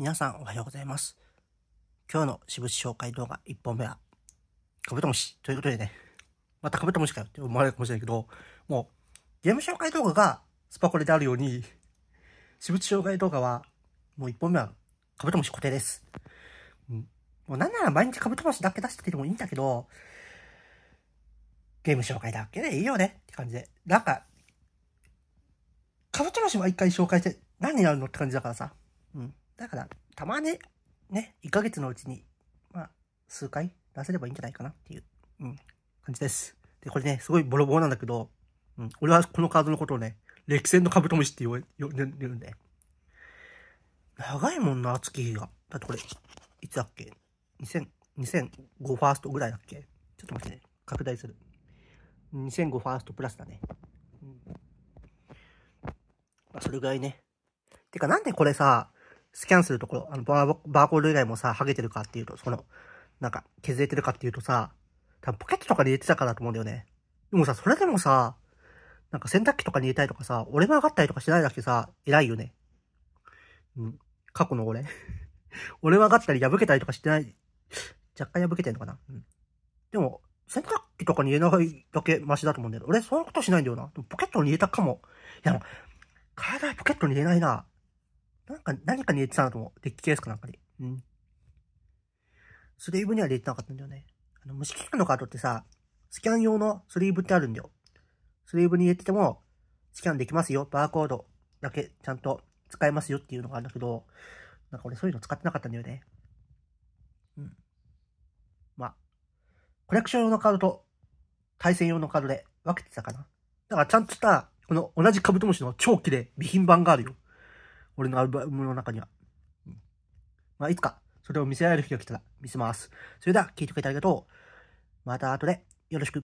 皆さんおはようございます。今日の私物紹介動画1本目は、カブトムシということでね、またカブトムシかよって思われるかもしれないけど、もうゲーム紹介動画がスパコレであるように、私物紹介動画はもう1本目はカブトムシ固定です。うん、もうなんなら毎日カブトムシだけ出しててもいいんだけど、ゲーム紹介だけでいいよねって感じで。なんか、カブトムシ毎回紹介して何やるのって感じだからさ。うん。だから、たまに、ね、1ヶ月のうちに、まあ、数回出せればいいんじゃないかなっていう、うん、感じです。で、これね、すごいボロボロなんだけど、うん、俺はこのカードのことをね、歴戦のカブトムシって呼んでるんで。長いもんな、月日が。だってこれ、いつだっけ ?2000、2005ファーストぐらいだっけちょっと待ってね。拡大する。2005ファーストプラスだね。うん。まあ、それぐらいね。てか、なんでこれさ、スキャンするところ、あのバー、バーコード以外もさ、剥げてるかっていうと、その、なんか、削れてるかっていうとさ、多分ポケットとかに入れてたからと思うんだよね。でもさ、それでもさ、なんか洗濯機とかに入れたりとかさ、俺も上がったりとかしないだけさ、偉いよね。うん。過去の俺。俺は上がったり破けたりとかしてない。若干破けてんのかな。うん。でも、洗濯機とかに入れないだけマシだと思うんだよ。俺、そんなことしないんだよな。ポケットに入れたかも。いや、体ポケットに入れないな。なんか、何かに入れてたのと思う。デッキケースかなんかに。うん。スリーブには入れてなかったんだよね。あの、虫キックのカードってさ、スキャン用のスリーブってあるんだよ。スリーブに入れてても、スキャンできますよ。バーコードだけちゃんと使えますよっていうのがあるんだけど、なんか俺そういうの使ってなかったんだよね。うん。まあ、コレクション用のカードと対戦用のカードで分けてたかな。だからちゃんとした、この同じカブトムシの超綺麗、備品版があるよ。俺のアルバムの中には。まあ、いつか、それを見せられる日が来たら見せます。それでは、聴いてくれてありがとう。また後で、よろしく。